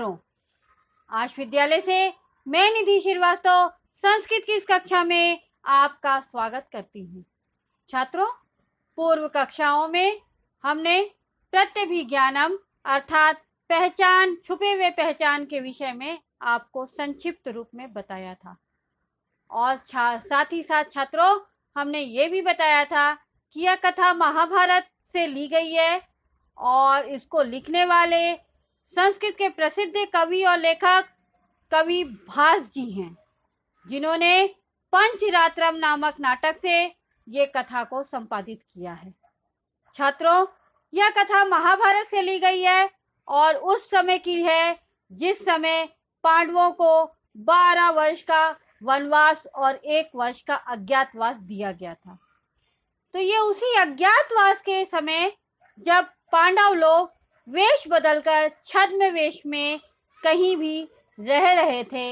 छात्रों आज विद्यालय से मैं निधि श्रीवास्तव संस्कृत की इस कक्षा में आपका स्वागत करती हूँ छात्रों पूर्व कक्षाओं में हमने प्रत्यभिज्ञानम अर्थात पहचान छुपे हुए पहचान के विषय में आपको संक्षिप्त रूप में बताया था और साथ ही साथ छात्रों हमने ये भी बताया था कि यह कथा महाभारत से ली गई है और इसको लिखने वाले संस्कृत के प्रसिद्ध कवि और लेखक कवि भास जी हैं जिन्होंने पंचरात्रम नामक नाटक से ये कथा को संपादित किया है छात्रों यह कथा महाभारत से ली गई है और उस समय की है जिस समय पांडवों को बारह वर्ष का वनवास और एक वर्ष का अज्ञातवास दिया गया था तो ये उसी अज्ञातवास के समय जब पांडव लोग वेश बदलकर छद्म वेश में कहीं भी रह रहे थे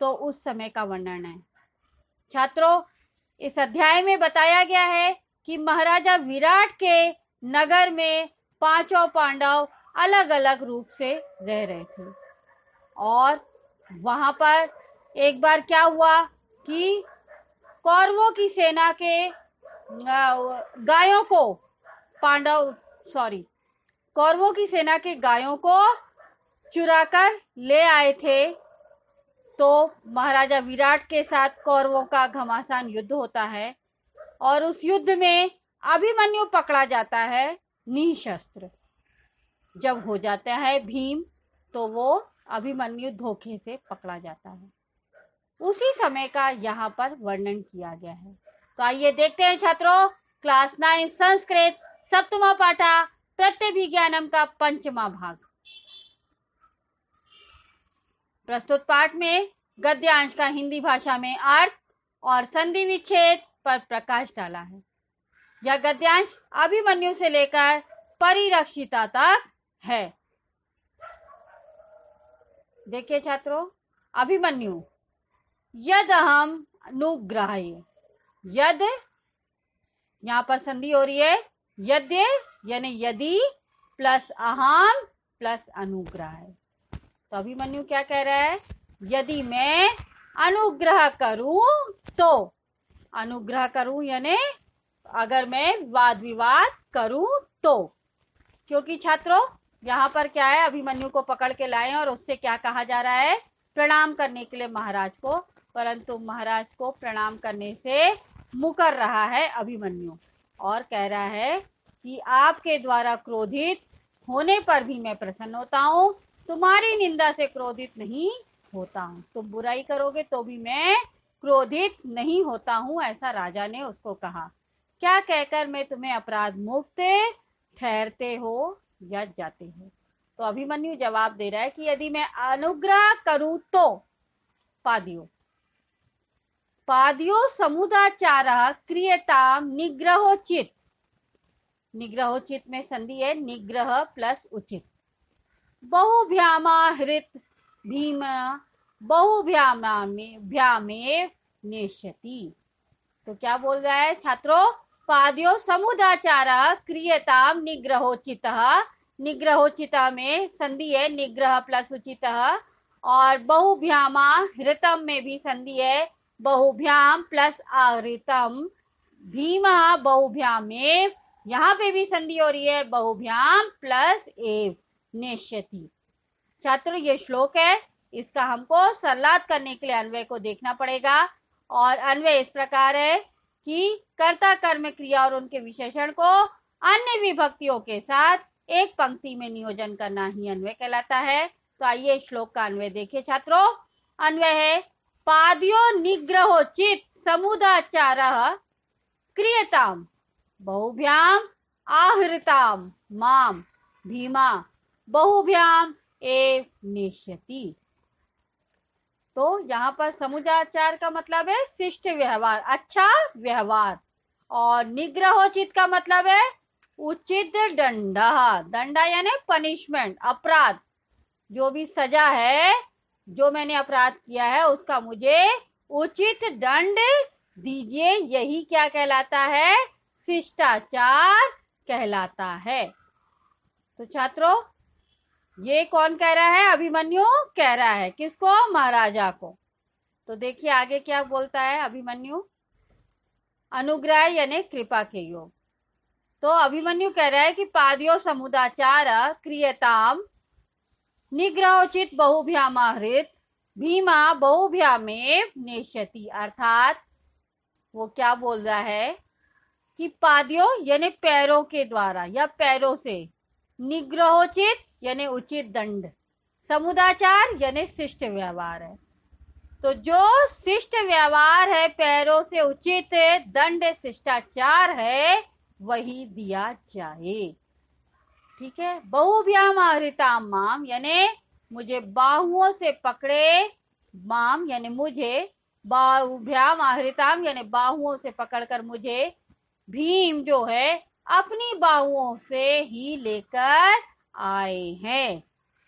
तो उस समय का वर्णन है छात्रों इस अध्याय में बताया गया है कि महाराजा विराट के नगर में पांचों पांडव अलग अलग रूप से रह रहे थे और वहां पर एक बार क्या हुआ कि कौरवों की सेना के गायों को पांडव सॉरी कौरवों की सेना के गायों को चुराकर ले आए थे तो महाराजा विराट के साथ कौरवों का घमासान युद्ध होता है और उस युद्ध में अभिमन्यु पकड़ा जाता है निशस्त्र जब हो जाता है भीम तो वो अभिमन्यु धोखे से पकड़ा जाता है उसी समय का यहाँ पर वर्णन किया गया है तो आइए देखते हैं छात्रों क्लास नाइन संस्कृत सप्तमा पाठा प्रत्यभिज्ञानम का पंचमा भाग प्रस्तुत पाठ में गद्यांश का हिंदी भाषा में अर्थ और संधि विच्छेद पर प्रकाश डाला है यह गद्यांश अभिमन्यु से लेकर परिरक्षिता तक है देखिए छात्रों अभिमन्यु यद हम अनुग्रह यद यहाँ पर संधि हो रही है यद्य यानी यदि प्लस अहम प्लस अनुग्रह तो अभिमन्यु क्या कह रहा है यदि मैं अनुग्रह करूं तो अनुग्रह करूं यानी अगर मैं वाद विवाद करूं तो क्योंकि छात्रों यहां पर क्या है अभिमन्यु को पकड़ के लाए और उससे क्या कहा जा रहा है प्रणाम करने के लिए महाराज को परंतु महाराज को प्रणाम करने से मुकर रहा है अभिमन्यु और कह रहा है कि आपके द्वारा क्रोधित होने पर भी मैं प्रसन्न होता हूँ तुम्हारी निंदा से क्रोधित नहीं होता हूँ तुम बुराई करोगे तो भी मैं क्रोधित नहीं होता हूँ ऐसा राजा ने उसको कहा क्या कहकर मैं तुम्हें अपराध मुक्त ठहरते हो या जाते हो तो अभिमन्यु जवाब दे रहा है कि यदि मैं अनुग्रह करूँ तो पादियों पादियो समुदाचार क्रियताम निग्रहोचित निग्रहोचित में संधि है निग्रह प्लस उचित बहुभ्यामा हृत भीम बहुभ्यामा में नेशति तो क्या बोल रहा है छात्रों पादियो समुदाचार क्रियताम निग्रहोचित निग्रहोचित में संधि है निग्रह प्लस उचित और बहुभ्यामा हृतम में भी संधि है बहुभ्याम प्लस आहृतम भीमा बहुभ्याम एव यहाँ पे भी संधि हो रही है बहुभ्याम प्लस एव निश्यति छात्र ये श्लोक है इसका हमको सलाद करने के लिए अन्वय को देखना पड़ेगा और अन्वय इस प्रकार है कि कर्ता कर्म क्रिया और उनके विशेषण को अन्य विभक्तियों के साथ एक पंक्ति में नियोजन करना ही अन्वय कहलाता है तो आइए श्लोक का अन्वय देखिए छात्रों अन्वय है पाद्यो चित समुदाचार क्रियताम बहुभ्याम आहृताम माम भीमा बहुभ्याम एव नेश्यति तो यहाँ पर समुदाचार का मतलब है शिष्ट व्यवहार अच्छा व्यवहार और निग्रहोचित का मतलब है उचित दंडा दंडा यानी पनिशमेंट अपराध जो भी सजा है जो मैंने अपराध किया है उसका मुझे उचित दंड दीजिए यही क्या कहलाता है शिष्टाचार कहलाता है तो छात्रों ये कौन कह रहा है अभिमन्यु कह रहा है किसको महाराजा को तो देखिए आगे क्या बोलता है अभिमन्यु अनुग्रह यानी कृपा के योग तो अभिमन्यु कह रहा है कि पादियों समुदाचार क्रियताम निग्रहोचित बहुभ्यामाहृत भीमा बहुभ्यामेव नेशति अर्थात वो क्या बोल रहा है कि पादियों यानी पैरों के द्वारा या पैरों से निग्रहोचित यानी उचित दंड समुदाचार यानी शिष्ट व्यवहार है तो जो शिष्ट व्यवहार है पैरों से उचित दंड शिष्टाचार है वही दिया जाए ठीक है बहुभ्याम आहृता माम यानी मुझे बाहुओं से पकड़े माम यानी मुझे बाहुभ्याम आहृताम यानी बाहुओं से पकड़कर मुझे भीम जो है अपनी बाहुओं से ही लेकर आए हैं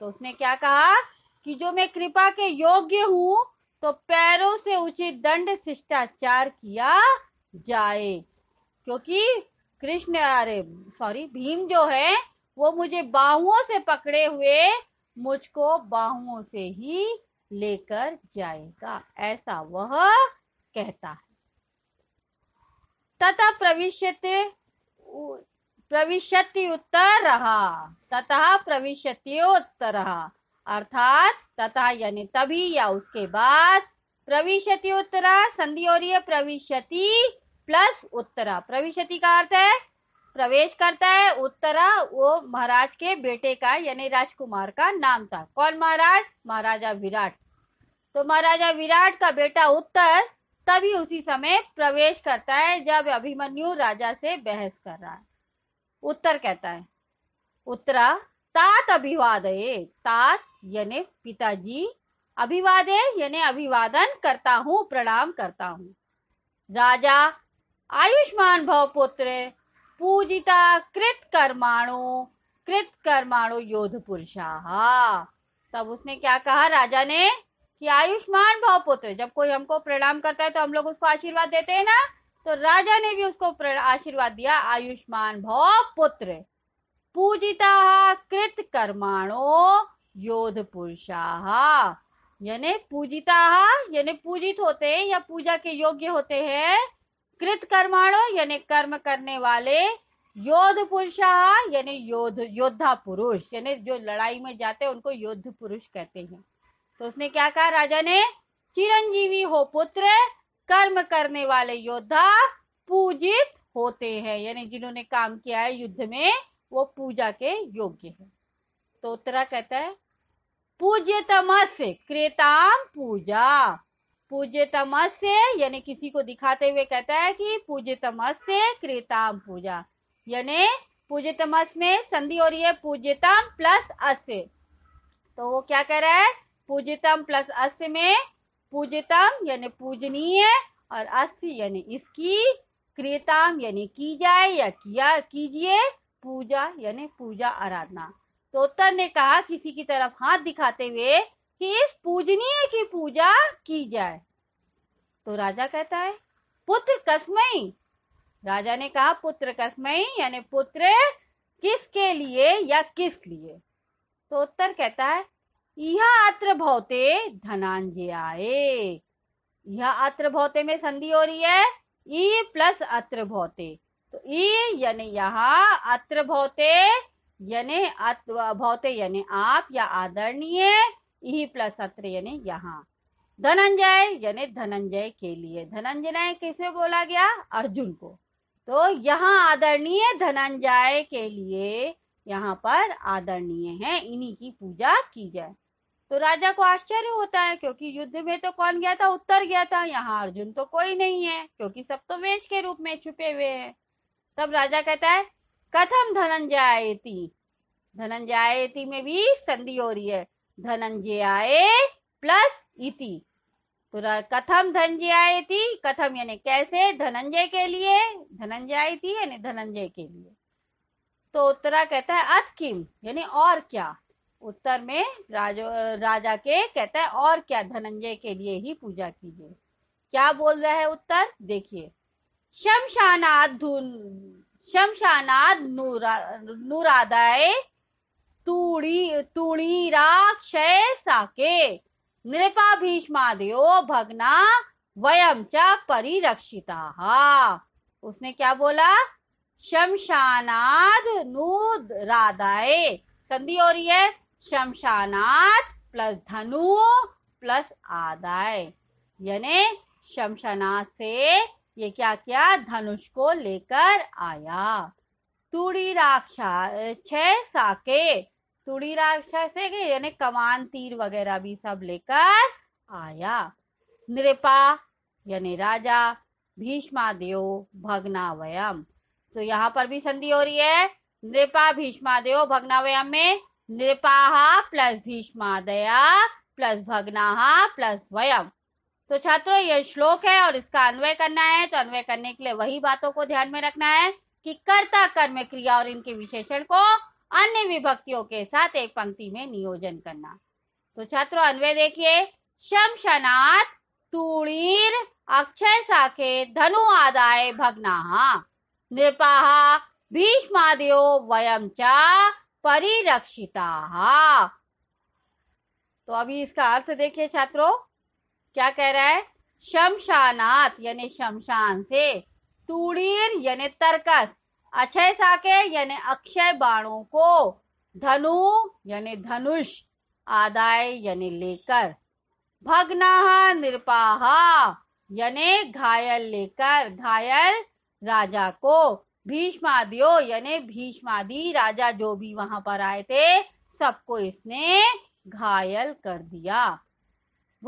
तो उसने क्या कहा कि जो मैं कृपा के योग्य हूं तो पैरों से उचित दंड शिष्टाचार किया जाए क्योंकि कृष्ण अरे सॉरी भीम जो है वो मुझे बाहुओं से पकड़े हुए मुझको बाहुओं से ही लेकर जाएगा ऐसा वह कहता है तथा प्रविश्यते प्रविश्यति उत्तर रहा तथा रहा अर्थात तथा यानी तभी या उसके बाद प्रविशति उत्तरा संधि और रही प्रविशति प्लस उत्तरा प्रविशति का अर्थ है प्रवेश करता है उत्तरा वो महाराज के बेटे का यानी राजकुमार का नाम था कौन महाराज महाराजा विराट तो महाराजा विराट का बेटा उत्तर तभी उसी समय प्रवेश करता है जब अभिमन्यु राजा से बहस कर रहा है उत्तर कहता है उत्तरा तात अभिवाद तात यानी पिताजी अभिवादे यानी अभिवादन करता हूँ प्रणाम करता हूँ राजा आयुष्मान भव पुत्र पूजिता कृत कृत कर्माणु योध पुरुषाह तब उसने क्या कहा राजा ने कि आयुष्मान भाव पुत्र जब कोई हमको प्रणाम करता है तो हम लोग उसको आशीर्वाद देते हैं ना तो राजा ने भी उसको आशीर्वाद दिया आयुष्मान भाव पुत्र पूजिता कृत कर्माणो योध पुरुषाह यानी पूजिता यानी पूजित होते हैं या पूजा के योग्य होते हैं कृत कर्माणो यानी कर्म करने वाले योद्ध पुरुष यानी योद्ध योद्धा पुरुष यानी जो लड़ाई में जाते हैं उनको योद्ध पुरुष कहते हैं तो उसने क्या कहा राजा ने चिरंजीवी हो पुत्र कर्म करने वाले योद्धा पूजित होते हैं यानी जिन्होंने काम किया है युद्ध में वो पूजा के योग्य है तो उत्तरा कहता है पूज्य क्रेताम पूजा पूज्य तमस्य यानी किसी को दिखाते हुए कहता है कि पूज्य तमस से क्रेताम पूजा यानी पूज्य तमस में संधि हो रही है पूज्यतम प्लस अस तो वो क्या कह रहा है पूज्यतम प्लस अस्य में पूज्यतम यानी पूजनीय और अस्य यानी इसकी क्रेताम यानी की जाए या किया कीजिए पूजा यानी पूजा आराधना तो उत्तर ने कहा किसी की तरफ हाथ दिखाते हुए कि इस पूजनीय की पूजा की जाए तो राजा कहता है पुत्र कसमई राजा ने कहा पुत्र कसमई यानी पुत्र किसके लिए या किस लिए तो उत्तर कहता है यह अत्र भौते धनांजय आए यह अत्र भौते में संधि हो रही है ई प्लस अत्र भौते तो ई यानी यहाँ अत्र भौते यानी भौते यानी आप या आदरणीय ई e प्लस अत्र यानी यहाँ धनंजय यानी धनंजय के लिए धनंजय किसे बोला गया अर्जुन को तो यहाँ आदरणीय धनंजय के लिए यहाँ पर आदरणीय है इन्हीं की पूजा की जाए तो राजा को आश्चर्य होता है क्योंकि युद्ध में तो कौन गया था उत्तर गया था यहाँ अर्जुन तो कोई नहीं है क्योंकि सब तो वेश के रूप में छुपे हुए हैं तब राजा कहता है कथम धनंजयती धनंजयती में भी संधि हो रही है धनंजयाय प्लस इति तो कथम धनंजयाय थी कथम यानी कैसे धनंजय के लिए धनंजय थी यानी धनंजय के लिए तो उत्तरा कहता है अथ किम यानी और क्या उत्तर में राजो राजा के कहता है और क्या धनंजय के लिए ही पूजा कीजिए क्या बोल रहा है उत्तर देखिए शमशानाद शमशानाद नूरा नूरादाय तूड़ी तुणी राक्षय साके नृपा भीष्मादयो भगना वयम च परिरक्षिता उसने क्या बोला शमशानाद नूद राधाए संधि हो रही है शमशानाद प्लस धनु प्लस आदाय यानी शमशानाद से ये क्या क्या धनुष को लेकर आया तूड़ी राक्षा छह साके तुड़ी राक्षस है यानी कमान तीर वगैरह भी सब लेकर आया नृपा यानी राजा भीष्मा भीष्मादेव भगनावयम तो यहाँ पर भी संधि हो रही है नृपा भीष्मा भीष्मादेव भगनावयम में नृपाहा प्लस भीष्मा दया प्लस भगनाहा प्लस वयम तो छात्रों ये श्लोक है और इसका अन्वय करना है तो अन्वय करने के लिए वही बातों को ध्यान में रखना है कि कर्ता कर्म क्रिया और इनके विशेषण को अन्य विभक्तियों के साथ एक पंक्ति में नियोजन करना तो छात्रों अन्वय देखिए शमशनाथ तूणीर अक्षय साखे धनु आदाय भगनाहा नृपाहा भीष्मादयो वयम चा परिरक्षिता तो अभी इसका अर्थ देखिए छात्रों क्या कह रहा है शमशानात यानी शमशान से तुड़ीर यानी तर्कस अक्षय साके यानी अक्षय बाणों को धनु यानी धनुष आदाय यानी लेकर भगना निरपाहा यानी घायल लेकर घायल राजा को भीष्मादियो यानी भीष्मादि राजा जो भी वहां पर आए थे सबको इसने घायल कर दिया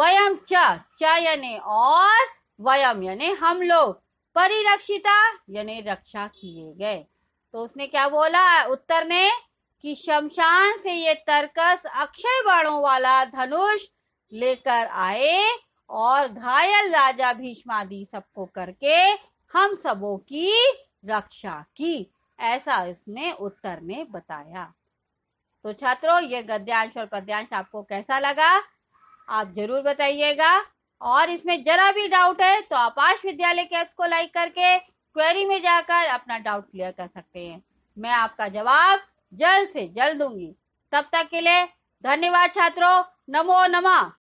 वयम च यानी और वयम यानी हम लोग परिरक्षिता यानी रक्षा किए गए तो उसने क्या बोला उत्तर ने कि शमशान से ये तरकस अक्षय बाणों वाला धनुष लेकर आए और घायल राजा भीष्मादि सबको करके हम सबों की रक्षा की ऐसा इसने उत्तर में बताया तो छात्रों ये गद्यांश और पद्यांश आपको कैसा लगा आप जरूर बताइएगा और इसमें जरा भी डाउट है तो आप आश विद्यालय के ऐप्स को लाइक करके क्वेरी में जाकर अपना डाउट क्लियर कर सकते हैं मैं आपका जवाब जल्द से जल्द दूंगी तब तक के लिए धन्यवाद छात्रों नमो नमा